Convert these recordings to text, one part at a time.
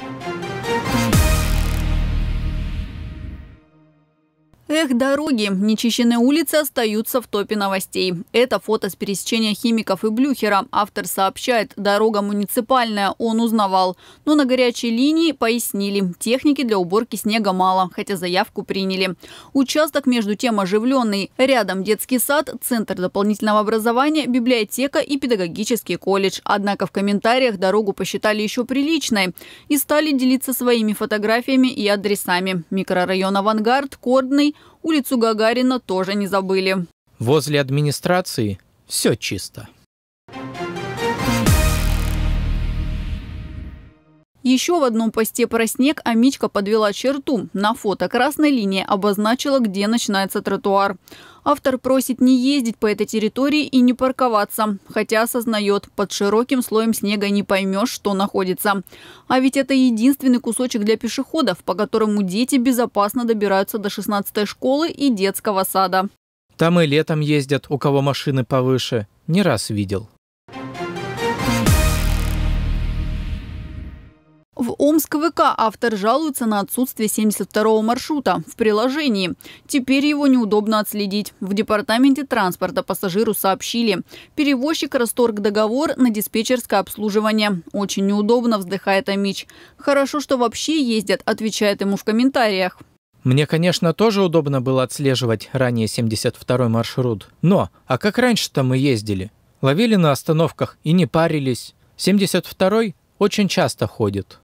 Thank you. Эх, дороги. Нечищенные улицы остаются в топе новостей. Это фото с пересечения химиков и Блюхера. Автор сообщает, дорога муниципальная, он узнавал. Но на горячей линии пояснили, техники для уборки снега мало, хотя заявку приняли. Участок между тем оживленный. Рядом детский сад, центр дополнительного образования, библиотека и педагогический колледж. Однако в комментариях дорогу посчитали еще приличной и стали делиться своими фотографиями и адресами. Микрорайон «Авангард», Кордный, Улицу Гагарина тоже не забыли. Возле администрации все чисто. Еще в одном посте про снег Амичка подвела черту. На фото красной линии обозначила, где начинается тротуар. Автор просит не ездить по этой территории и не парковаться, хотя осознает, под широким слоем снега не поймешь, что находится. А ведь это единственный кусочек для пешеходов, по которому дети безопасно добираются до 16 школы и детского сада. Там и летом ездят, у кого машины повыше. Не раз видел. Омск ВК автор жалуется на отсутствие 72-го маршрута в приложении. Теперь его неудобно отследить. В департаменте транспорта пассажиру сообщили. Перевозчик расторг договор на диспетчерское обслуживание. Очень неудобно, вздыхает Амич. Хорошо, что вообще ездят, отвечает ему в комментариях. Мне, конечно, тоже удобно было отслеживать ранее 72-й маршрут. Но, а как раньше-то мы ездили? Ловили на остановках и не парились. 72-й очень часто ходит.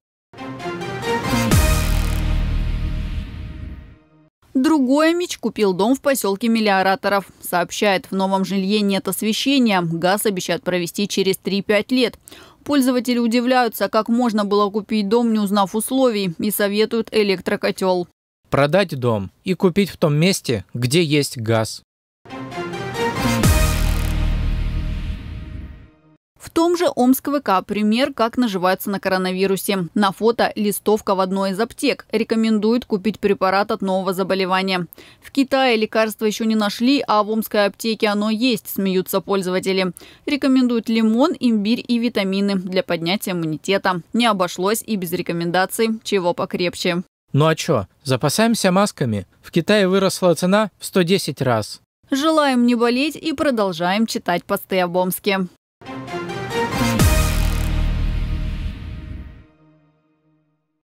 Другой меч купил дом в поселке Миллиораторов. Сообщает, в новом жилье нет освещения. Газ обещают провести через 3-5 лет. Пользователи удивляются, как можно было купить дом, не узнав условий, и советуют электрокотел. Продать дом и купить в том месте, где есть газ. В том же Омск ВК пример, как наживаются на коронавирусе. На фото листовка в одной из аптек. Рекомендует купить препарат от нового заболевания. В Китае лекарство еще не нашли, а в омской аптеке оно есть, смеются пользователи. Рекомендуют лимон, имбирь и витамины для поднятия иммунитета. Не обошлось и без рекомендаций, чего покрепче. Ну а что, запасаемся масками. В Китае выросла цена в 110 раз. Желаем не болеть и продолжаем читать посты об Омске.